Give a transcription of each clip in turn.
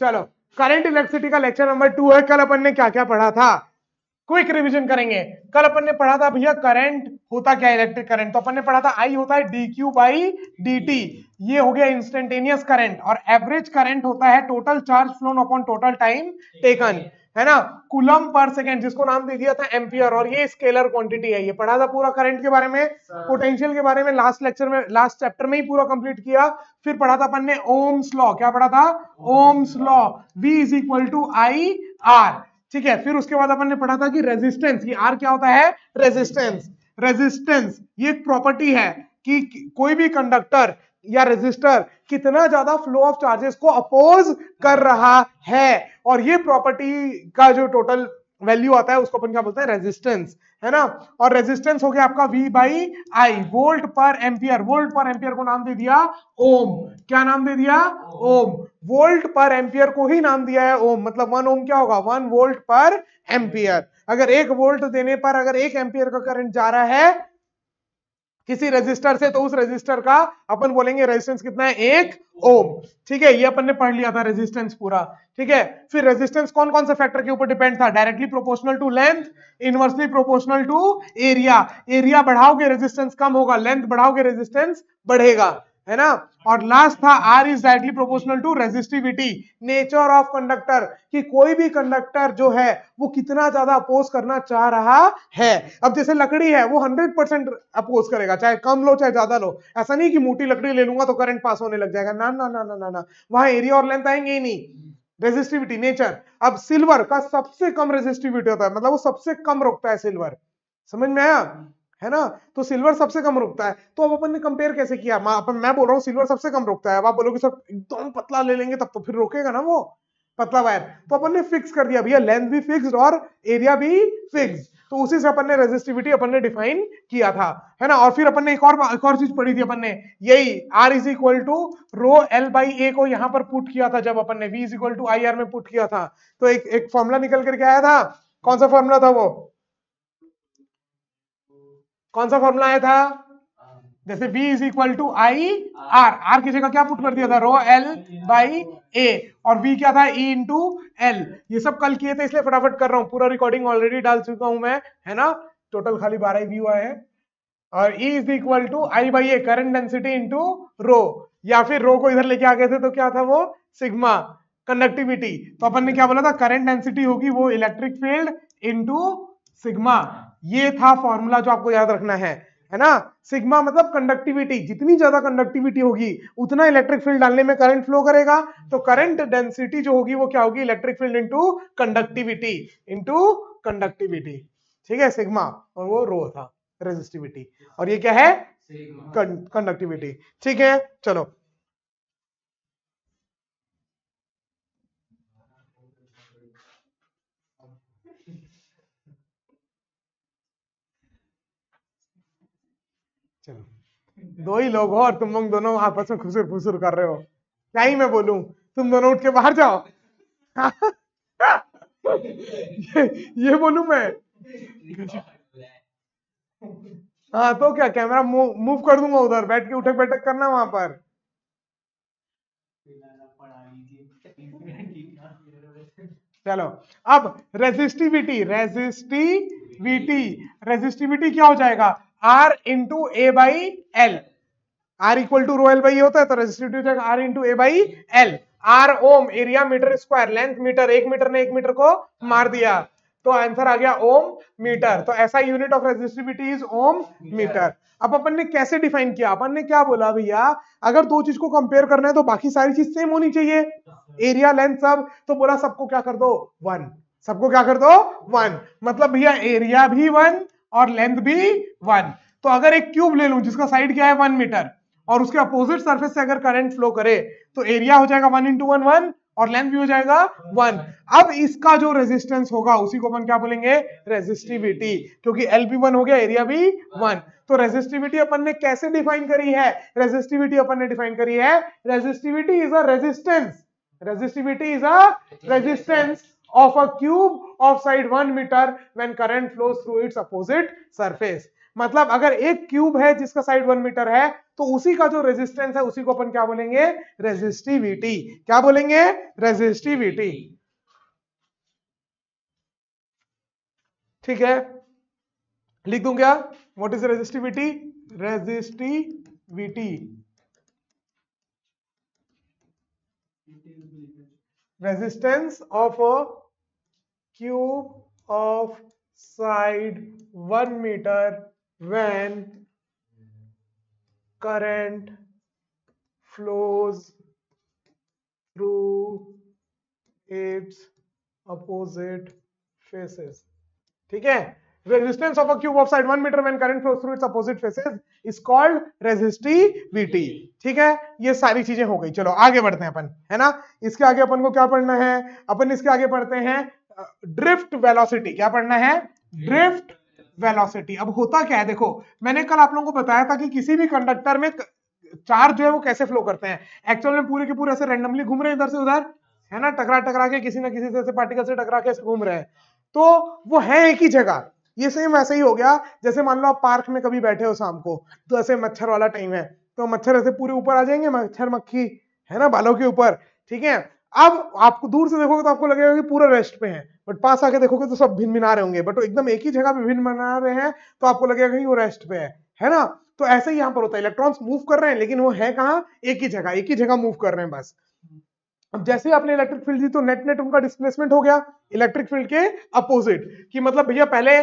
चलो current electricity का lecture number two है कल अपन ने क्या क्या पढ़ा था क्विक रिवीजन करेंगे कल अपन ने पढ़ा था भैया करंट होता क्या इलेक्ट्रिक करंट तो अपन ने पढ़ा था आई होता है D Q by D T ये हो गया इंस्टेंटेनियस करंट और एवरेज करंट होता है total charge flown upon total time taken है ना कुलम पर सेकेंड जिसको नाम दे दिया था एम्पियर और ये स्केलर क्वांटिटी है ये पढ़ा था पूरा करंट के बारे में पोटेंशियल के बारे में लास्ट लेक्चर में लास्ट चैप्टर में ही पूरा कंप्लीट किया फिर पढ़ा था अपन ने ओम्स लॉ क्या पढ़ा था Ohm's law V is equal to I R ठीक है फिर उसके बाद अपन ने पढ़ा था कि रेजिस्टेंस ये आर क्या होता है रेजिस्टेंस रेजिस्टेंस ये एक प्रॉपर्टी है कि कोई भी कंडक्टर या रेजिस्टर कितना ज्यादा फ्लो ऑफ चार्जेस को अपोज कर रहा है और ये प्रॉपर्टी का जो टोटल वैल्यू आता है उसको अपन क्या बोलते हैं रेजिस्टेंस है ना और रेजिस्टेंस हो गया आपका V by I volt per ampere volt per ampere को नाम दे दिया ओम क्या नाम दे दिया ओम वोल्ट पर एम्पियर को ही नाम दिया है ओम मतलब वन ओम क्या होगा वन वोल्ट पर एम्पियर अगर एक वोल्ट देने पर अगर एक एम्पियर का करंट जा रहा है किसी रेजिस्टर से तो उस रेजिस्टर का अपन बोलेंगे रेजिस्टेंस कितना है एक ओम ठीक है ये अपन ने पढ़ लिया था रेजिस्टेंस पूरा ठीक है फिर रेजिस्टेंस कौन कौन से फैक्टर के ऊपर डिपेंड था directly proportional to length inversely proportional to area area बढ़ाओगे रेजिस्टेंस कम होगा लेंथ बढ़ाओगे रेजिस्टेंस बढ़ेगा है ना और लास्ट था R is directly proportional to resistivity nature of conductor कि कोई भी कंडक्टर जो है वो कितना ज्यादा अपोज करना चाह रहा है अब जैसे लकड़ी है वो 100 परसेंट अपोज करेगा चाहे कम लो चाहे ज्यादा लो ऐसा नहीं कि मोटी लकड़ी ले लूंगा तो करंट पास होने लग जाएगा ना ना ना ना ना ना वहां एरिया और लेंथ आएंगे ही नहीं रेजिस्टिविटी नेचर अब सिल्वर का सबसे कम रेजिस्टिविटी होता है मतलब वो सबसे कम रोकता है सिल्वर समझ में आया है ना तो सिल्वर सबसे कम रुकता है तो अब अपन ने कंपेयर कैसे किया मैं, मैं बोल रहा हूँ सिल्वर सबसे कम रुकता है अब आप बोलोगे सर एकदम पतला ले लेंगे तब तो फिर रोकेगा ना वो पतला वायर तो अपन ने फिक्स कर दिया भैया लेंथ भी फिक्स और एरिया भी फिक्स तो उसी से अपन ने रेजिस्टिविटी अपन ने डिफाइन किया था है ना और फिर अपन ने एक और एक और चीज पढ़ी थी अपन ने यही R is equal to rho L by A को यहां पर पुट किया था जब अपन ने V is equal to I R में पुट किया था तो एक एक फॉर्मूला निकल करके आया था कौन सा फॉर्मूला था वो कौन सा फॉर्मूला आया था जैसे B is equal to I R R की जगह क्या पुट कर दिया था रो एल बाई ए और V क्या था E इंटू एल ये सब कल किए थे इसलिए फटाफट कर रहा हूं पूरा रिकॉर्डिंग ऑलरेडी डाल चुका हूं मैं है ना टोटल खाली बारह ही व्यू आए हैं और E is equal to I by A current density into rho या फिर रो को इधर लेके आ गए थे तो क्या था वो सिग्मा कंडक्टिविटी तो अपन ने क्या बोला था करंट डेंसिटी होगी वो इलेक्ट्रिक फील्ड इंटू सिग्मा ये था फॉर्मूला जो आपको याद रखना है है ना सिग्मा मतलब कंडक्टिविटी जितनी ज्यादा कंडक्टिविटी होगी उतना इलेक्ट्रिक फील्ड डालने में करंट फ्लो करेगा तो करंट डेंसिटी जो होगी वो क्या होगी electric field into conductivity into conductivity ठीक है सिग्मा और वो रो था रेजिस्टिविटी और ये क्या है कंडक्टिविटी ठीक है चलो दो ही लोग हो और तुम लोग दोनों आपस में खुसुर फुसुर कर रहे हो क्या ही मैं बोलू तुम दोनों उठ के बाहर जाओ ये, ये बोलू मैं हाँ तो क्या कैमरा मूव कर दूंगा उधर बैठ के उठक बैठक करना वहां पर चलो अब रेजिस्टिविटी रेजिस्टिविटी रेजिस्टिविटी क्या हो जाएगा R into A by L R equal to rho L by होता है तो resistive R into A by L R ohm area metre square length metre एक मीटर ने एक मीटर को मार दिया तो आंसर आ गया ओम मीटर तो ऐसा unit of resistivity is ohm metre अब अपन ने कैसे डिफाइन किया अपन ने क्या बोला भैया अगर दो चीज को कंपेयर करना है तो बाकी सारी चीज सेम होनी चाहिए एरिया लेंथ सब तो बोला सबको क्या कर दो वन सबको क्या कर दो वन मतलब भैया एरिया भी वन और लेंथ भी वन तो अगर एक क्यूब ले लू जिसका साइड क्या है वन मीटर और उसके अपोजिट सरफेस से अगर करंट फ्लो करे तो एरिया हो जाएगा वन इंटू वन वन और लेंथ भी हो जाएगा वन अब इसका जो रेजिस्टेंस होगा उसी को अपन क्या बोलेंगे रेजिस्टिविटी क्योंकि एल भी वन हो गया एरिया भी वन तो रेजिस्टिविटी अपन ने कैसे डिफाइन करी है रेजिस्टिविटी अपन ने डिफाइन करी है resistivity is a resistance resistivity is a resistance of a cube of side one metre when current flow through its opposite surface मतलब अगर एक क्यूब है जिसका साइड वन मीटर है तो उसी का जो रेजिस्टेंस है उसी को अपन क्या बोलेंगे रेजिस्टिविटी क्या बोलेंगे रेजिस्टिविटी ठीक है लिख दूं क्या what is resistivity resistivity resistance of a cube of side one metre when current flows through its opposite faces ठीक है resistance of a cube of side one metre when current flow through its opposite faces is called resistivity ठीक है ये सारी चीजें हो गई चलो आगे बढ़ते हैं अपन है ना इसके आगे अपन को क्या पढ़ना है अपन इसके आगे पढ़ते हैं ड्रिफ्ट वेलोसिटी क्या पढ़ना है ड्रिफ्ट वेलोसिटी अब होता क्या है देखो मैंने कल आप लोगों को बताया था कि किसी भी कंडक्टर में चार्ज जो है वो कैसे फ्लो करते हैं एक्चुअल में पूरे के पूरे ऐसे रैंडमली घूम रहे हैं इधर से उधर है ना टकरा टकरा के किसी ना किसी से पार्टिकल से टकरा के घूम रहे हैं तो वो है एक ही जगह ये सेम वैसे ही हो गया जैसे मान लो आप पार्क में कभी बैठे हो शाम को तो ऐसे मच्छर वाला टाइम है तो मच्छर ऐसे पूरे ऊपर आ जाएंगे मच्छर मक्खी है ना बालों के ऊपर ठीक है अब आपको दूर से देखोगे तो आपको लगेगा कि पूरा रेस्ट पे है बट पास आके देखोगे तो सब भिन्न भिना रहे होंगे बट एकदम एक ही जगह पे भिन्न बना रहे हैं तो आपको लगेगा कि वो रेस्ट पे है है ना तो ऐसे ही यहाँ पर होता है इलेक्ट्रॉन्स मूव कर रहे हैं लेकिन वो है कहाँ एक ही जगह एक ही जगह मूव कर रहे हैं बस अब जैसे ही आपने इलेक्ट्रिक फील्ड दी तो नेट नेट उनका डिस्प्लेसमेंट हो गया इलेक्ट्रिक फील्ड के अपोजिट कि मतलब भैया पहले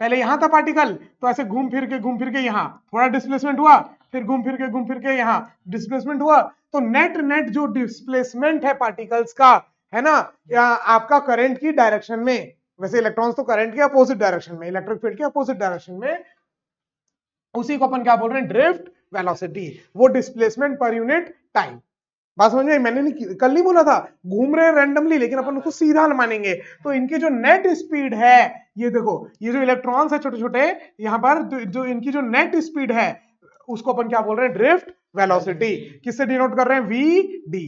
पहले यहां था पार्टिकल तो ऐसे घूम फिर के घूम फिर के यहाँ थोड़ा डिस्प्लेसमेंट हुआ फिर घूम फिर के घूम फिर के यहाँ डिस्प्लेसमेंट हुआ तो नेट नेट जो डिस्प्लेसमेंट है पार्टिकल्स का है ना या आपका करंट की डायरेक्शन में वैसे इलेक्ट्रॉन्स तो करंट के अपोजिट डायरेक्शन में इलेक्ट्रिक फील्ड के अपोजिट डायरेक्शन में उसी को अपन क्या बोल रहे हैं ड्रिफ्ट वेलोसिटी वो डिस्प्लेसमेंट पर यूनिट टाइम बात समझ में मैंने नहीं कल नहीं बोला था घूम रहे रैंडमली रेंडमली लेकिन अपन उसको सीधा मानेंगे तो इनकी जो नेट स्पीड है ये देखो ये जो इलेक्ट्रॉन्स है छोटे छोटे यहाँ पर जो इनकी जो नेट स्पीड है उसको अपन क्या बोल रहे हैं ड्रिफ्ट वेलोसिटी किससे डिनोट कर रहे हैं वी डी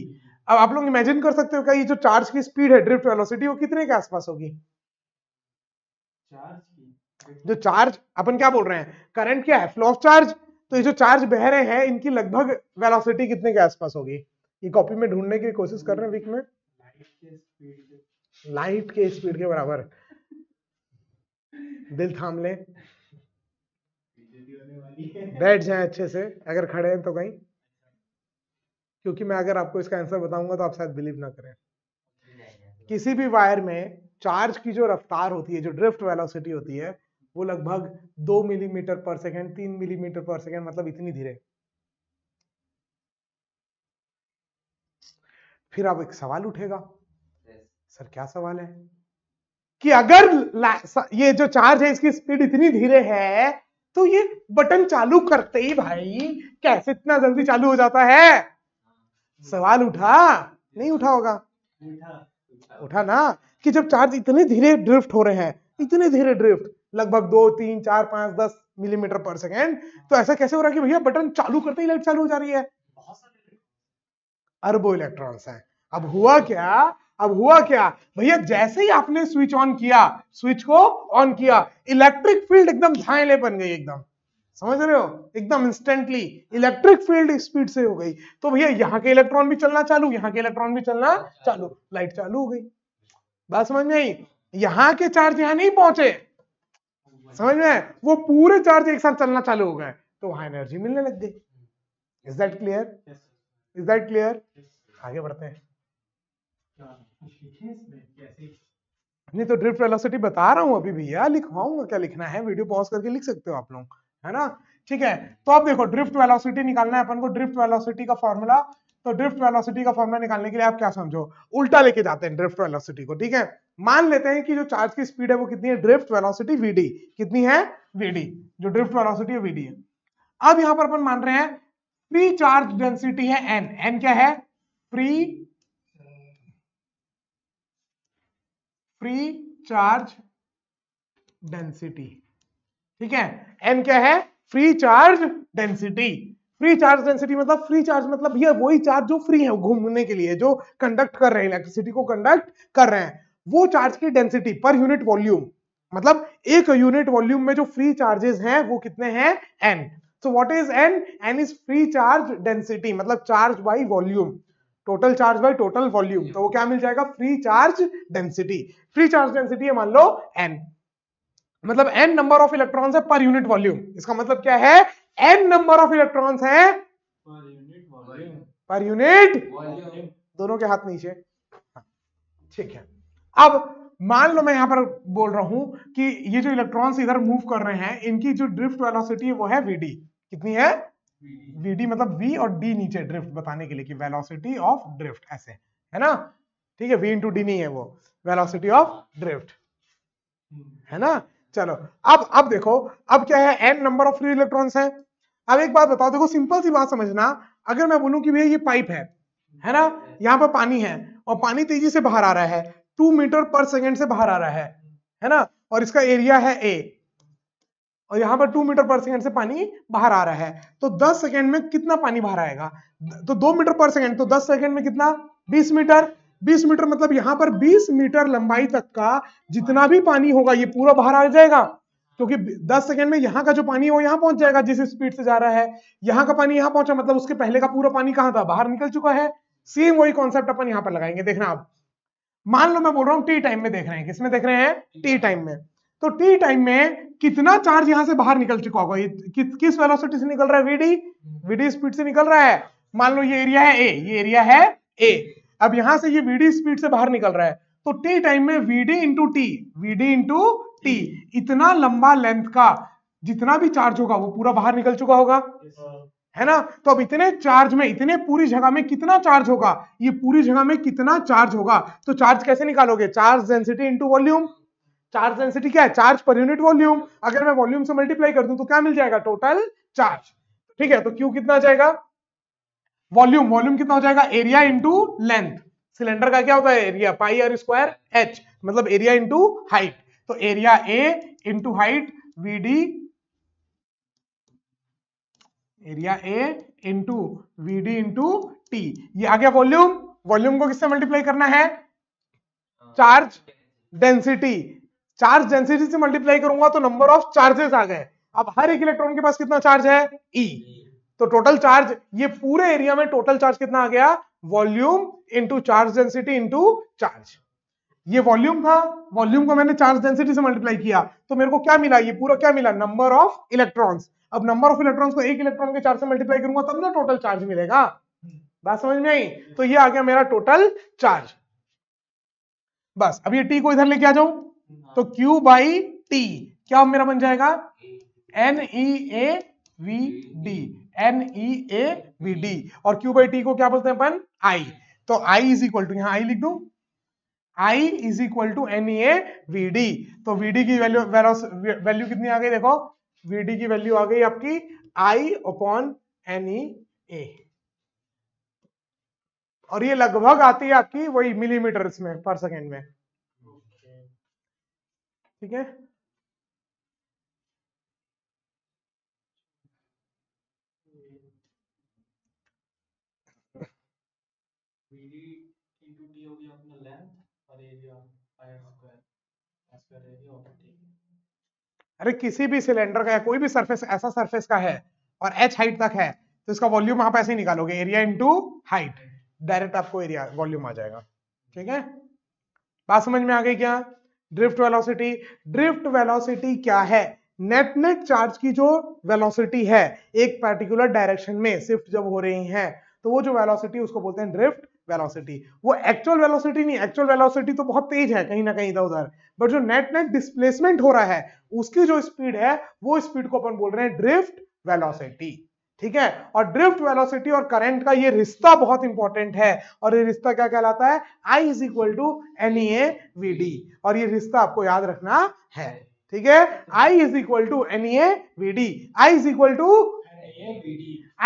अब आप लोग इमेजिन कर सकते हो क्या ये जो चार्ज की स्पीड है ड्रिफ्ट वेलोसिटी वो कितने के आसपास होगी जो चार्ज अपन क्या बोल रहे हैं करंट क्या है फ्लो ऑफ चार्ज तो ये जो चार्ज बह रहे हैं इनकी लगभग वेलोसिटी कितने के आसपास होगी ये कॉपी में ढूंढने की कोशिश कर रहे हैं वीक में लाइट के स्पीड के बराबर दिल थाम ले बैठ जाए अच्छे से अगर खड़े हैं तो कहीं क्योंकि मैं अगर आपको इसका आंसर बताऊंगा तो आप शायद बिलीव ना करें किसी भी वायर में चार्ज की जो रफ्तार होती है जो ड्रिफ्ट वेलोसिटी होती है वो लगभग दो मिलीमीटर पर सेकेंड तीन मिलीमीटर पर सेकेंड मतलब इतनी धीरे फिर अब एक सवाल उठेगा सर क्या सवाल है कि अगर ये जो चार्ज है इसकी स्पीड इतनी धीरे है तो ये बटन चालू करते ही भाई कैसे इतना जल्दी चालू हो जाता है सवाल उठा नहीं उठा होगा उठा ना कि जब चार्ज इतने धीरे ड्रिफ्ट हो रहे हैं इतने धीरे ड्रिफ्ट लगभग दो तीन चार पांच दस मिलीमीटर पर सेकेंड तो ऐसा कैसे हो रहा है कि भैया बटन चालू करते ही लाइट चालू हो जा रही है अरबो इलेक्ट्रॉन्स हैं अब हुआ क्या अब हुआ क्या भैया जैसे ही आपने स्विच ऑन किया स्विच को ऑन किया इलेक्ट्रिक फील्ड एकदम धायले बन गई एकदम समझ रहे हो एकदम इंस्टेंटली इलेक्ट्रिक फील्ड स्पीड से हो गई तो भैया यहाँ के इलेक्ट्रॉन भी चलना चालू यहाँ के इलेक्ट्रॉन भी चलना चालू लाइट चालू हो गई बात समझ में आई यहाँ के चार्ज यहाँ नहीं पहुंचे समझ में वो पूरे चार्ज एक साथ चलना चालू हो गए तो वहां एनर्जी मिलने लग गई is that clear is that clear आगे बढ़ते हैं नहीं तो ड्रिफ्ट वेलोसिटी बता रहा हूं अभी भी यार लिखवाऊंगा क्या लिखना है वीडियो पॉज करके लिख सकते हो आप लोग है ना ठीक है तो अब देखो ड्रिफ्ट वेलोसिटी निकालना है अपन को ड्रिफ्ट वेलोसिटी का फॉर्मूला तो ड्रिफ्ट वेलोसिटी का फॉर्मूला निकालने के लिए आप क्या समझो उल्टा लेके जाते हैं ड्रिफ्ट वेलोसिटी को ठीक है मान लेते हैं कि जो चार्ज की स्पीड है वो कितनी है ड्रिफ्ट वेलोसिटी वीडी कितनी है वीडी जो ड्रिफ्ट वेलोसिटी है वीडी है अब यहां पर अपन मान रहे हैं प्री चार्ज डेंसिटी है एन एन क्या है प्री फ्री चार्ज डेंसिटी ठीक है एन क्या है free charge density free charge density मतलब फ्री चार्ज मतलब ये वही चार्ज जो फ्री है घूमने के लिए जो कंडक्ट कर रहे हैं इलेक्ट्रिसिटी को कंडक्ट कर रहे हैं वो चार्ज की डेंसिटी पर यूनिट वॉल्यूम मतलब एक यूनिट वॉल्यूम में जो फ्री चार्जेस हैं वो कितने हैं N so what is N N is free charge density मतलब charge by volume total charge by total volume तो वो क्या मिल जाएगा free charge density free charge density है मान लो एन मतलब एन नंबर ऑफ इलेक्ट्रॉन्स है पर यूनिट वॉल्यूम इसका मतलब क्या है एन नंबर ऑफ इलेक्ट्रॉन्स है पर यूनिट दोनों के हाथ नीचे ठीक है अब मान लो मैं यहां पर बोल रहा हूं कि ये जो इलेक्ट्रॉन्स इधर मूव कर रहे हैं इनकी जो ड्रिफ्ट वेलोसिटी वो है वीडी कितनी है वी डी मतलब वी और डी नीचे ड्रिफ्ट बताने के लिए कि वेलोसिटी ऑफ ड्रिफ्ट ऐसे है ना ठीक है वी इंटू डी नहीं है वो वेलोसिटी ऑफ ड्रिफ्ट है ना चलो अब अब देखो अब क्या है N number of free electrons है अब एक बात बताओ देखो सिंपल सी बात समझना अगर मैं बोलूं कि भैया ये पाइप है है ना यहाँ पर पानी है और पानी तेजी से बाहर आ रहा है टू मीटर पर सेकेंड से बाहर आ रहा है है ना और इसका एरिया है ए और यहां पर टू मीटर पर सेकेंड से पानी बाहर आ रहा है तो दस सेकेंड में कितना पानी बाहर आएगा तो दो मीटर पर सेकेंड तो दस सेकेंड में कितना बीस मीटर 20 मीटर मतलब यहां पर 20 मीटर लंबाई तक का जितना भी पानी होगा ये पूरा बाहर आ जाएगा क्योंकि 10 सेकंड में यहाँ का जो पानी है वो यहाँ पहुंच जाएगा जिस स्पीड से जा रहा है यहाँ का पानी यहाँ पहुंचा मतलब उसके पहले का पूरा पानी कहां था बाहर निकल चुका है सेम वही कॉन्सेप्ट अपन यहाँ पर लगाएंगे देखना आप मान लो मैं बोल रहा हूँ टी टाइम में देख रहे हैं किसमें देख रहे हैं टी टाइम में तो टी टाइम में कितना चार्ज यहां से बाहर निकल चुका होगा कि, किस वेलोसिटी से निकल रहा है वीडी वीडी स्पीड से निकल रहा है मान लो ये एरिया है ए ये एरिया है ए अब यहां से ये वीडी स्पीड से बाहर निकल रहा है तो टी टाइम में VD into T VD into T इतना लंबा लेंथ का जितना भी चार्ज होगा वो पूरा बाहर निकल चुका होगा है ना तो अब इतने चार्ज में इतने पूरी जगह में कितना चार्ज होगा ये पूरी जगह में कितना चार्ज होगा तो चार्ज कैसे निकालोगे charge density into volume charge density क्या है चार्ज पर यूनिट वॉल्यूम अगर मैं वॉल्यूम से मल्टीप्लाई कर दूं तो क्या मिल जाएगा टोटल चार्ज ठीक है तो क्यू कितना आ जाएगा वॉल्यूम वॉल्यूम कितना हो जाएगा एरिया इंटू लेंथ सिलेंडर का क्या होता है area pi R square H मतलब एरिया इंटू हाइट तो area A into height V D area A into V D into T ये आ गया वॉल्यूम वॉल्यूम को किससे मल्टीप्लाई करना है चार्ज हाँ, डेंसिटी चार्ज डेंसिटी से मल्टीप्लाई करूंगा तो नंबर ऑफ चार्जेस आ गए अब हर एक इलेक्ट्रॉन के पास कितना चार्ज है ई e. तो टोटल चार्ज ये पूरे एरिया में टोटल चार्ज कितना आ गया volume into charge density into charge ये वॉल्यूम था वॉल्यूम को मैंने चार्ज डेंसिटी से मल्टीप्लाई किया तो मेरे को क्या मिला ये पूरा क्या मिला नंबर ऑफ इलेक्ट्रॉन्स अब नंबर ऑफ इलेक्ट्रॉन्स को एक इलेक्ट्रॉन के चार्ज से मल्टीप्लाई करूंगा तब ना टोटल चार्ज मिलेगा बात समझ में आई तो ये आ गया मेरा टोटल चार्ज बस अब ये टी को इधर लेके आ जाऊं तो Q बाई टी क्या मेरा बन जाएगा N E A V D N E A V D और Q बाई टी को क्या बोलते हैं अपन I तो I इज इक्वल टू यहां I लिख दू I is equal to N E A V D तो वी डी की वैल्यू वैल्यू कितनी आ गई देखो वी डी की वैल्यू आ गई आपकी I upon N E A और ये लगभग आती है आपकी वही मिलीमीटर्स में पर सेकेंड में ठीक है अरे किसी भी सिलेंडर का है कोई भी सरफेस ऐसा सरफेस का है और एच हाइट तक है तो इसका वॉल्यूम आप ऐसे ही निकालोगे एरिया इनटू हाइट डायरेक्ट आपको एरिया वॉल्यूम आ जाएगा ठीक है बात समझ में आ गई क्या ड्रिफ्ट वेलोसिटी ड्रिफ्ट वेलोसिटी क्या है नेट नेट चार्ज की जो वेलोसिटी है एक पर्टिकुलर डायरेक्शन में शिफ्ट जब हो रही है तो वो जो वेलोसिटी उसको बोलते हैं ड्रिफ्ट वेलोसिटी वो एक्चुअल वेलोसिटी नहीं एक्चुअल वेलोसिटी तो बहुत तेज है कहीं ना कहीं इधर उधर बट जो नेट नेट डिस्प्लेसमेंट हो रहा है उसकी जो स्पीड है वो स्पीड को अपन बोल रहे हैं ड्रिफ्ट वेलोसिटी ठीक है और ड्रिफ्ट वेलोसिटी और करंट का ये रिश्ता बहुत इंपॉर्टेंट है और ये रिश्ता क्या कहलाता है I is equal to N E A V D और ये रिश्ता आपको याद रखना है ठीक है I is equal to N E A V D I is equal to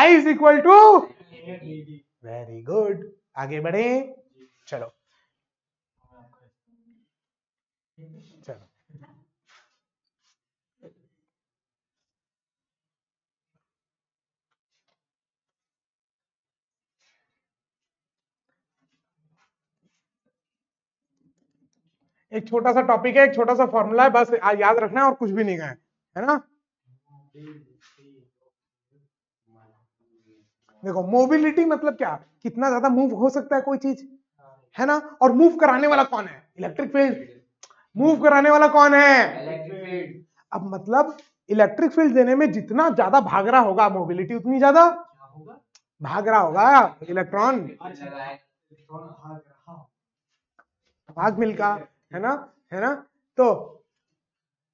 I is equal to very good आगे बढ़े चलो एक छोटा सा टॉपिक है एक छोटा सा फॉर्मूला है बस याद रखना है और कुछ भी नहीं गए है ना देखो मोबिलिटी मतलब क्या कितना ज्यादा मूव हो सकता है कोई चीज है ना और मूव कराने वाला कौन है इलेक्ट्रिक फील्ड मूव कराने वाला कौन है अब मतलब इलेक्ट्रिक फील्ड देने में जितना ज्यादा भाग रहा होगा मोबिलिटी उतनी ज्यादा भाग रहा होगा इलेक्ट्रॉन अच्छा, भाग मिलकर है ना है ना तो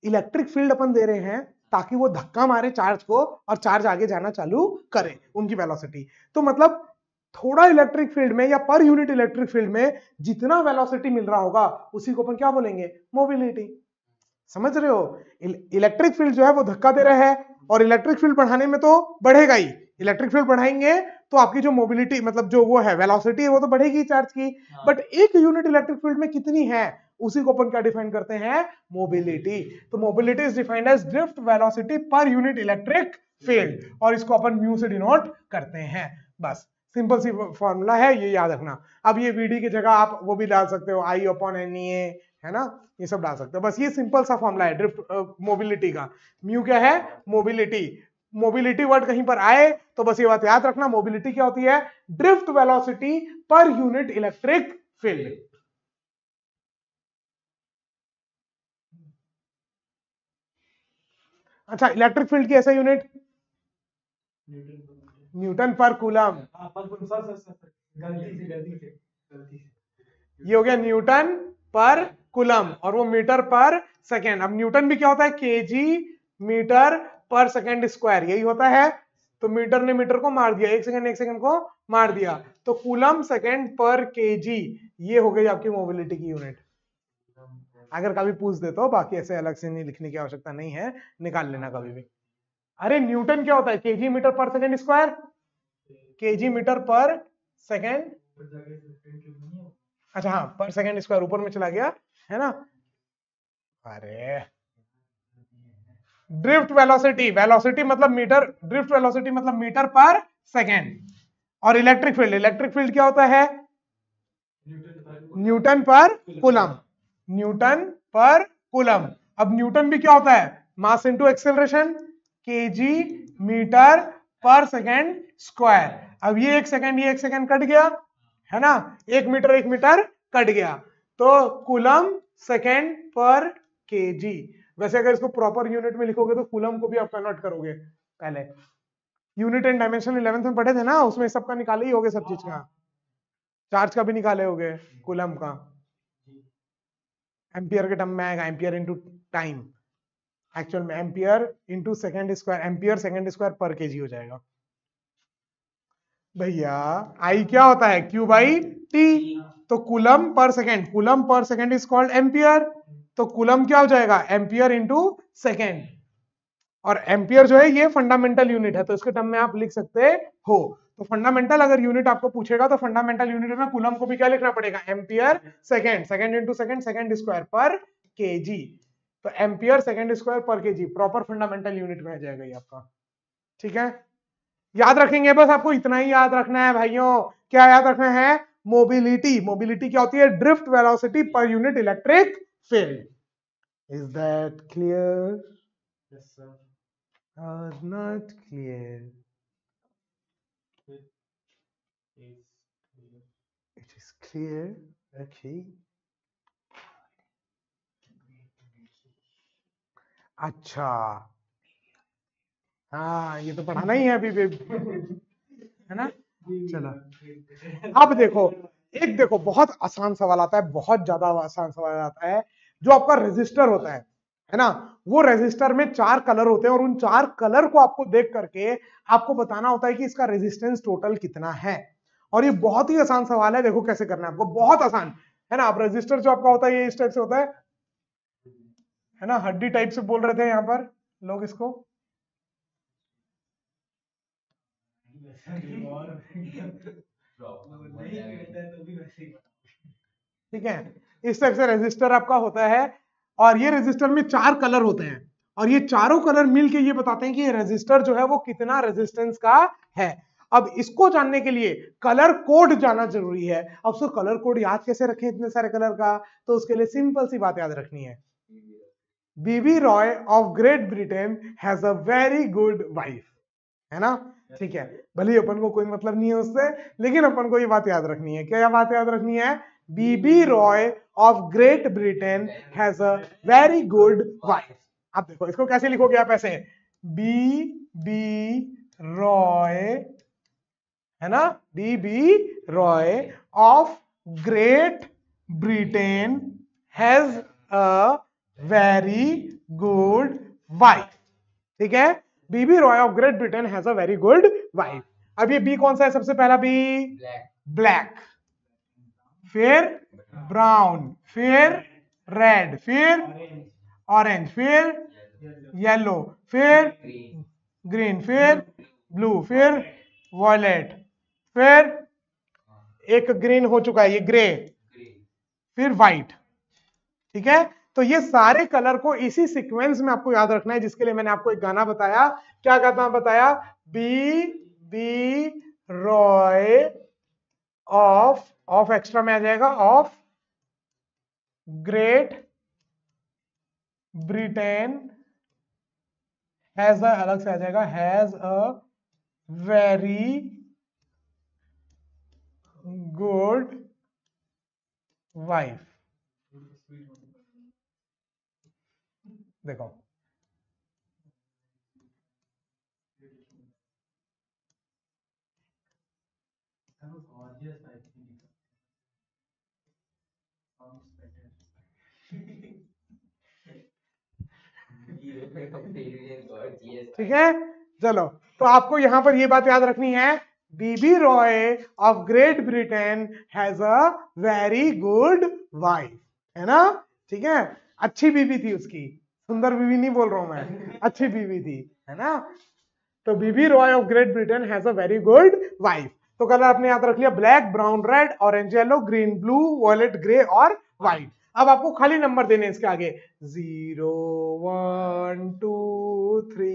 इलेक्ट्रिक फील्ड अपन दे रहे हैं ताकि वो धक्का मारे चार्ज को और चार्ज आगे जाना चालू करे उनकी वेलोसिटी तो मतलब थोड़ा इलेक्ट्रिक फील्ड में या पर यूनिट इलेक्ट्रिक फील्ड में जितना वेलोसिटी मिल रहा होगा उसी को अपन क्या बोलेंगे मोबिलिटी समझ रहे हो इलेक्ट्रिक फील्ड जो है वो धक्का दे रहा है और इलेक्ट्रिक फील्ड बढ़ाने में तो बढ़ेगा ही इलेक्ट्रिक फील्ड बढ़ाएंगे तो आपकी जो मोबिलिटी मतलब जो वो है वेलोसिटी है वो तो बढ़ेगी चार्ज की बट हाँ। एक यूनिट इलेक्ट्रिक फील्ड में कितनी है उसी को अपन क्या डिफाइन करते हैं मोबिलिटी तो mobility is defined as drift velocity per unit electric field और इसको अपन म्यू से डिनोट करते हैं बस सिंपल सी फॉर्मूला है ये याद रखना अब ये वीडी की जगह आप वो भी डाल सकते हो आई अपॉन एन ए है ना ये सब डाल सकते हो बस ये सिंपल सा फॉर्मूला है ड्रिफ्ट मोबिलिटी का म्यू क्या है मोबिलिटी मोबिलिटी वर्ड कहीं पर आए तो बस ये बात याद रखना मोबिलिटी क्या होती है drift velocity per unit electric field अच्छा इलेक्ट्रिक फील्ड की ऐसा यूनिट न्यूटन पर कूलम हाँ, ये हो गया न्यूटन पर कुलम और वो मीटर पर सेकेंड अब न्यूटन भी क्या होता है KG metre per second square यही होता है तो मीटर ने मीटर को मार दिया एक सेकंड एक सेकंड को मार दिया तो कुलम सेकेंड पर केजी ये हो गई आपकी मोबिलिटी की यूनिट अगर कभी पूछ दे तो बाकी ऐसे अलग से नहीं लिखने की आवश्यकता नहीं है निकाल लेना कभी भी अरे न्यूटन क्या होता है G metre per second square G metre per second अच्छा हाँ पर सेकेंड स्क्वायर ऊपर में चला गया है ना अरे ड्रिफ्ट वेलोसिटी वेलोसिटी मतलब मीटर ड्रिफ्ट वेलोसिटी मतलब मीटर पर सेकेंड और इलेक्ट्रिक फील्ड इलेक्ट्रिक फील्ड क्या होता है newton per coulomb newton per coulomb अब न्यूटन भी क्या होता है mass into acceleration K G metre per second square अब ये एक सेकेंड ये एक सेकेंड कट गया है ना एक मीटर एक मीटर कट गया तो कुलम सेकेंड पर के जी वैसे अगर इसको प्रॉपर यूनिट में लिखोगे तो कुलम को भी आप कन्वर्ट करोगे पहले यूनिट एंड डायमेंशन इलेवेंथ में पढ़े थे ना उसमें सबका निकाले ही होगे सब चीज का चार्ज का भी निकाले होगे कुलम का एम्पियर के टर्म में आएगा एम्पियर इंटू टाइम एक्चुअल में ampere into second square ampere second square per K हो जाएगा भैया आई क्या होता है क्यू बाई टी तो coulomb per second coulomb per second is called ampere तो कुलम क्या हो जाएगा एम्पियर इंटू सेकेंड और एम्पियर जो है ये फंडामेंटल यूनिट है तो इसके टर्म में आप लिख सकते हो तो फंडामेंटल अगर यूनिट आपको पूछेगा तो फंडामेंटल यूनिट में कुलम को भी क्या लिखना पड़ेगा ampere second second into second second square per K तो एम्पियर सेकेंड स्क्वायर पर के प्रॉपर फंडामेंटल यूनिट में आ जाएगा ये आपका ठीक है याद रखेंगे बस आपको इतना ही याद रखना है भाइयों क्या याद रखना है मोबिलिटी मोबिलिटी क्या होती है drift velocity per unit electric field is that clear not clear clear. Okay. अच्छा हाँ ये तो पढ़ाना ही है अभी है ना चलो अब देखो एक देखो बहुत आसान सवाल आता है बहुत ज्यादा आसान सवाल आता है जो आपका रजिस्टर होता है है ना वो रजिस्टर में चार कलर होते हैं और उन चार कलर को आपको देख करके आपको बताना होता है कि इसका रेजिस्टेंस टोटल कितना है और ये बहुत ही आसान सवाल है देखो कैसे करना है आपको बहुत आसान है ना आप रजिस्टर जो आपका होता है ये इस टाइप से होता है है ना हड्डी टाइप से बोल रहे थे यहाँ पर लोग इसको ठीक है इस टाइप से रजिस्टर आपका होता है और ये रजिस्टर में चार कलर होते हैं और ये चारों कलर मिलके ये बताते हैं कि ये रजिस्टर जो है वो कितना रेजिस्टेंस का है अब इसको जानने के लिए कलर कोड जाना जरूरी है अब सर कलर कोड याद कैसे रखें इतने सारे कलर का तो उसके लिए सिंपल सी बात याद रखनी है बीबी Roy of great Britain has a very good wife है ना ठीक है भले अपन को कोई मतलब नहीं है उससे लेकिन अपन को ये बात याद रखनी है क्या बात याद रखनी है बीबी Roy of great Britain has a very good wife आप देखो इसको कैसे लिखोगे आप ऐसे बी बी रॉय है ना D B Roy of great Britain has a very good wife ठीक है बीबी Roy of great Britain has a very good wife अब ये बी कौन सा है सबसे पहला बी ब्लैक फिर ब्राउन फिर रेड फिर ऑरेंज फिर येलो फिर ग्रीन फिर ब्लू फिर वॉलेट फिर एक ग्रीन हो चुका है ये ग्रे फिर व्हाइट ठीक है तो ये सारे कलर को इसी सीक्वेंस में आपको याद रखना है जिसके लिए मैंने आपको एक गाना बताया क्या गाना बताया B B Roy of of extra में आ जाएगा ऑफ ग्रेट ब्रिटेन हैज अलग से आ जाएगा has a very good wife देखो ठीक है चलो तो आपको यहां पर ये बात याद रखनी है बीबी Roy of great Britain has a very good wife है ना ठीक है अच्छी बीवी थी उसकी सुंदर बीवी नहीं बोल रहा हूं मैं अच्छी बीवी थी है ना तो B B Roy of great Britain has a very good wife तो कलर आपने याद रख लिया black brown red orange yellow green blue violet grey और व्हाइट अब आपको खाली नंबर देने इसके आगे zero one two three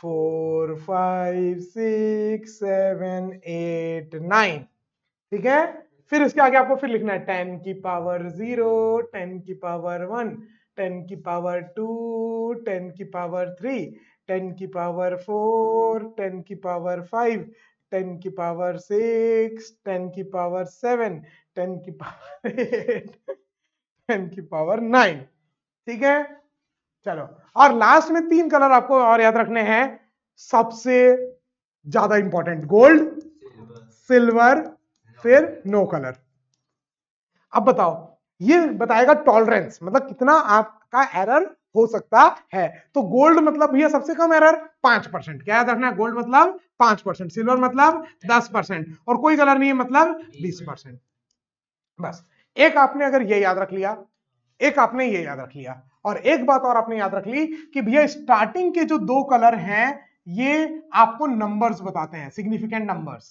four five six seven eight nine ठीक है फिर उसके आगे आपको फिर लिखना है टेन की पावर जीरो टेन की पावर वन टेन की पावर टू टेन की पावर थ्री टेन की पावर फोर टेन की पावर फाइव टेन की पावर सिक्स टेन की पावर सेवन टेन की पावर एट टेन की पावर नाइन ठीक है चलो और लास्ट में तीन कलर आपको और याद रखने हैं सबसे ज्यादा इंपॉर्टेंट गोल्ड सिल्वर फिर नो कलर अब बताओ ये बताएगा टॉलरेंस मतलब कितना आपका एरर हो सकता है तो गोल्ड मतलब भैया सबसे कम एरर पांच परसेंट क्या याद रखना है गोल्ड मतलब पांच परसेंट सिल्वर मतलब दस परसेंट और कोई कलर नहीं है मतलब बीस परसेंट बस एक आपने अगर ये याद रख लिया एक आपने ये याद रख लिया और एक बात और आपने याद रख ली कि भैया स्टार्टिंग के जो दो कलर हैं ये आपको नंबर्स बताते हैं सिग्निफिकेंट नंबर्स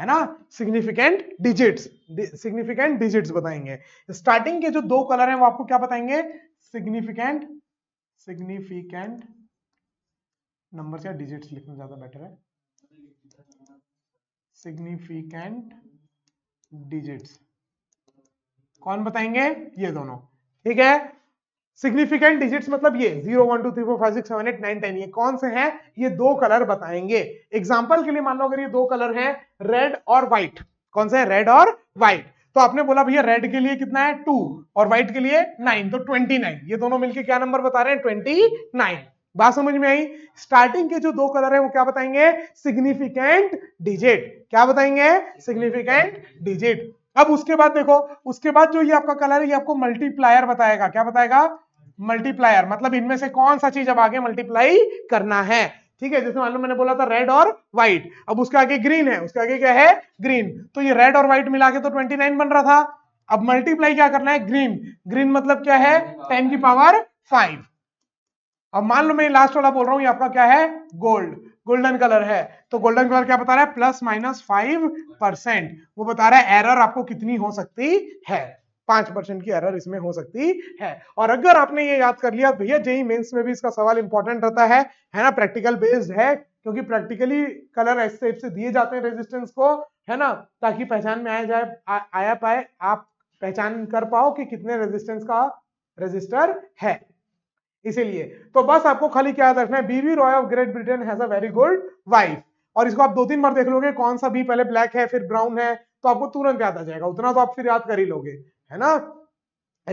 है ना सिग्निफिकेंट डिजिट्स सिग्निफिकेंट डिजिट्स बताएंगे स्टार्टिंग के जो दो कलर हैं वो आपको क्या बताएंगे सिग्निफिकेंट सिग्निफिकेंट नंबर्स या डिजिट्स लिखना ज्यादा बेटर है सिग्निफिकेंट डिजिट्स कौन बताएंगे ये दोनों ठीक है सिग्निफिकेंट डिजिट्स मतलब ये zero one two three four five six seven eight nine ten ये कौन से हैं ये दो कलर बताएंगे एग्जाम्पल के लिए मान लो अगर ये दो कलर हैं रेड और व्हाइट कौन सा है रेड और व्हाइट तो आपने बोला भैया रेड के लिए कितना है टू और व्हाइट के लिए नाइन तो ट्वेंटी नाइन ये दोनों मिलके क्या नंबर बता रहे हैं ट्वेंटी नाइन बात समझ में आई स्टार्टिंग के जो दो कलर है वो क्या बताएंगे सिग्निफिकेंट डिजिट क्या बताएंगे सिग्निफिकेंट डिजिट अब उसके बाद देखो उसके बाद जो ये आपका कलर है ये आपको मल्टीप्लायर बताएगा क्या बताएगा मल्टीप्लायर मतलब इनमें से कौन सा चीज अब आगे मल्टीप्लाई करना है ठीक है जैसे मान लो मैंने बोला था रेड और व्हाइट अब उसके आगे ग्रीन है उसके आगे क्या है ग्रीन तो ये रेड और व्हाइट मिला के तो 29 बन रहा था अब मल्टीप्लाई क्या करना है ग्रीन ग्रीन मतलब क्या है टेन की पावर फाइव अब मान लो मैं लास्ट वाला बोल रहा हूं ये आपका क्या है गोल्ड गोल्डन कलर है तो गोल्डन कलर क्या बता रहा है प्लस माइनस फाइव परसेंट वो बता रहा है एरर आपको कितनी हो सकती है पांच परसेंट की एरर इसमें हो सकती है और अगर आपने ये याद कर लिया तो भैया जेई मेंस में भी इसका सवाल इंपॉर्टेंट रहता है है ना प्रैक्टिकल बेस्ड है क्योंकि प्रैक्टिकली कलर ऐसे टाइप से दिए जाते हैं रेजिस्टेंस को है ना ताकि पहचान में आया जाए आ, आया पाए आप पहचान कर पाओ कि कितने रेजिस्टेंस का रेजिस्टर है इसीलिए तो बस आपको खाली क्या याद रखना है B B Roy of great Britain has a very good wife और इसको आप दो तीन बार देख लोगे कौन सा बी पहले ब्लैक है फिर ब्राउन है तो आपको तुरंत याद आ जाएगा उतना तो आप फिर याद कर ही लोगे है ना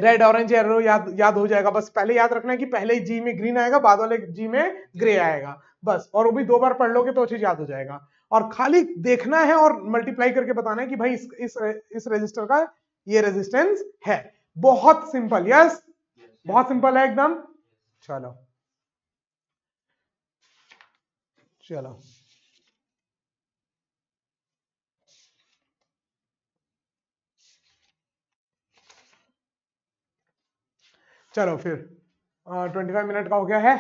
रेड ऑरेंज येलो याद याद हो जाएगा बस पहले याद रखना है कि पहले जी में ग्रीन आएगा बाद वाले जी में ग्रे आएगा बस और वो भी दो बार पढ़ लोगे तो अच्छी याद हो जाएगा और खाली देखना है और मल्टीप्लाई करके बताना है कि भाई इस इस इस रेजिस्टर का ये रेजिस्टेंस है बहुत सिंपल यस बहुत सिंपल है एकदम चलो चलो चलो फिर ट्वेंटी फाइव मिनट का हो गया है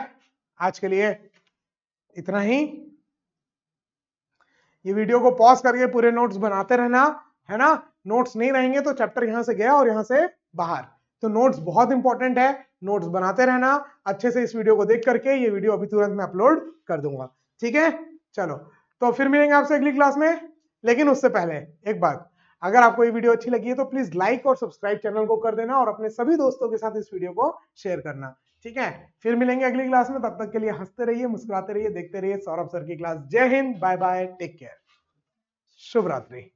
आज के लिए इतना ही ये वीडियो को पॉज करके पूरे नोट्स बनाते रहना है ना नोट्स नहीं रहेंगे तो चैप्टर यहां से गया और यहां से बाहर तो नोट्स बहुत इंपॉर्टेंट है नोट्स बनाते रहना अच्छे से इस वीडियो को देख करके ये वीडियो अभी तुरंत मैं अपलोड कर दूंगा ठीक है चलो तो फिर मिलेंगे आपसे अगली क्लास में लेकिन उससे पहले एक बात अगर आपको ये वीडियो अच्छी लगी है तो प्लीज लाइक और सब्सक्राइब चैनल को कर देना और अपने सभी दोस्तों के साथ इस वीडियो को शेयर करना ठीक है फिर मिलेंगे अगली क्लास में तब तक के लिए हंसते रहिए मुस्कुराते रहिए देखते रहिए सौरभ सर की क्लास जय हिंद बाय बाय टेक केयर शुभ रात्रि